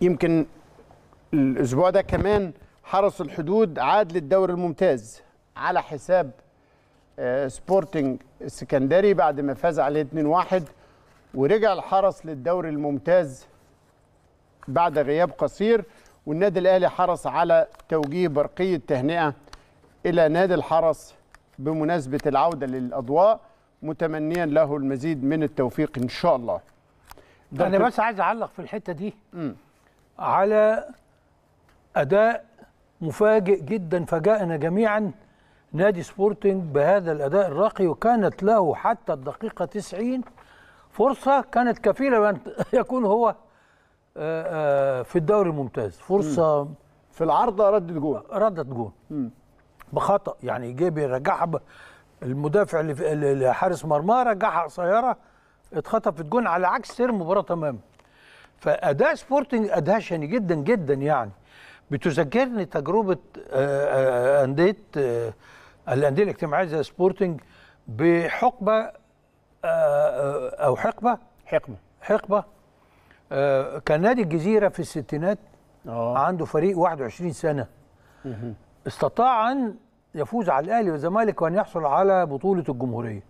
يمكن الاسبوع ده كمان حرس الحدود عاد للدوري الممتاز على حساب آه، سبورتنج السكندري بعد ما فاز عليه 2-1 ورجع الحرس للدوري الممتاز بعد غياب قصير والنادي الاهلي حرص على توجيه برقيه تهنئه الى نادي الحرس بمناسبه العوده للاضواء متمنيا له المزيد من التوفيق ان شاء الله انا بس عايز اعلق في الحته دي م. على أداء مفاجئ جدا فجأنا جميعا نادي سبورتنج بهذا الأداء الراقي وكانت له حتى الدقيقة 90 فرصة كانت كفيلة بأن يكون هو آه، آه، في الدوري الممتاز فرصة م. في العارضة ردت جول ردت جول بخطأ يعني جه بيرجعها المدافع اللي حارس مرمى رجعها قصيرة اتخطفت جول على عكس سير المباراة تماما فاداء سبورتنج ادهشني جدا جدا يعني بتذكرني تجربه آه، آه، انديه آه، الانديه الاجتماعيه زي سبورتنج بحقبه او حقبه حقبه حقبه كان نادي الجزيره في الستينات أوه. عنده فريق 21 سنه مه. استطاع ان يفوز على الاهلي والزمالك وان يحصل على بطوله الجمهوريه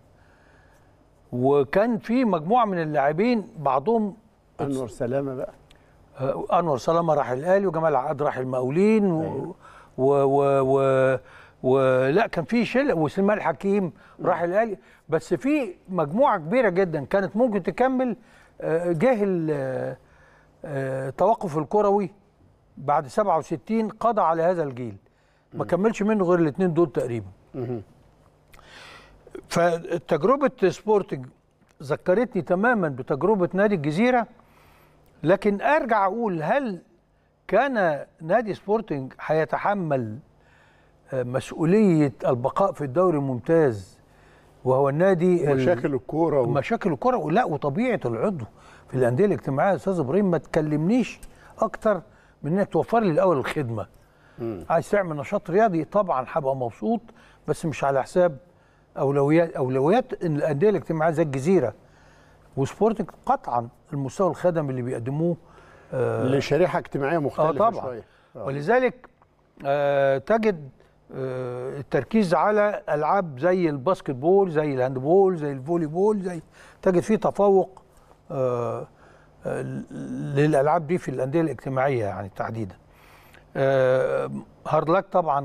وكان في مجموعه من اللاعبين بعضهم انور سلامه بقى آه، انور سلامه راح الاهلي وجمال عقاد راح المقاولين و... أيوة. و... و... و... ولا كان في شله وسليمان الحكيم راح الاهلي بس في مجموعه كبيره جدا كانت ممكن تكمل آه، جاهل التوقف آه، الكروي بعد 67 قضى على هذا الجيل ما كملش منه غير الاثنين دول تقريبا فتجربه سبورتنج ذكرتني تماما بتجربه نادي الجزيره لكن ارجع اقول هل كان نادي سبورتنج هيتحمل آه، مسؤوليه البقاء في الدوري الممتاز وهو النادي مشاكل الكوره مشاكل الكوره لا وطبيعه العضو في الانديه الاجتماعيه يا استاذ ابراهيم ما تكلمنيش اكتر من انك توفر لي الاول الخدمه مم. عايز تعمل نشاط رياضي طبعا هبقى مبسوط بس مش على حساب اولويات اولويات الانديه الاجتماعيه زي الجزيره وسبورتنج قطعا المستوى الخدم اللي بيقدموه آه، لشريحه اجتماعيه آه، مختلفه آه طبعا شويه آه. ولذلك آه تجد آه التركيز على العاب زي الباسكت بول زي الهاند بول زي الفولي بول زي تجد فيه تفوق آه،, آه للالعاب دي في الانديه الاجتماعيه يعني تحديدا هارد لاك طبعا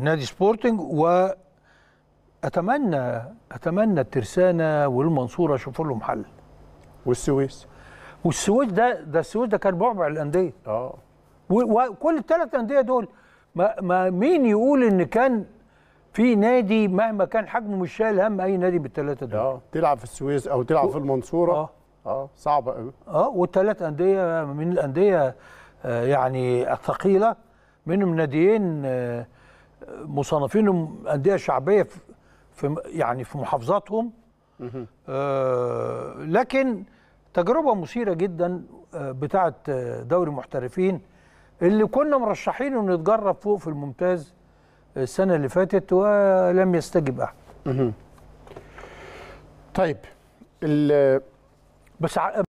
نادي سبورتنج و اتمنى اتمنى الترسانه والمنصوره يشوفوا لهم حل والسويس والسويس ده ده السويس ده كان بعبع الانديه اه وكل الثلاث انديه دول ما, ما مين يقول ان كان في نادي مهما كان حجمه مش شايل هم اي نادي بالثلاثه دول اه تلعب في السويس او تلعب و... في المنصوره اه اه صعبه قوي اه والثلاث انديه من الانديه آه يعني الثقيله منهم ناديين آه مصنفين انديه شعبيه في في يعني في محافظاتهم آه لكن تجربه مثيره جدا آه، بتاعه آه، دوري المحترفين اللي كنا مرشحين انه يتجرب فوق في الممتاز آه، السنه اللي فاتت ولم يستجب احد. طيب بس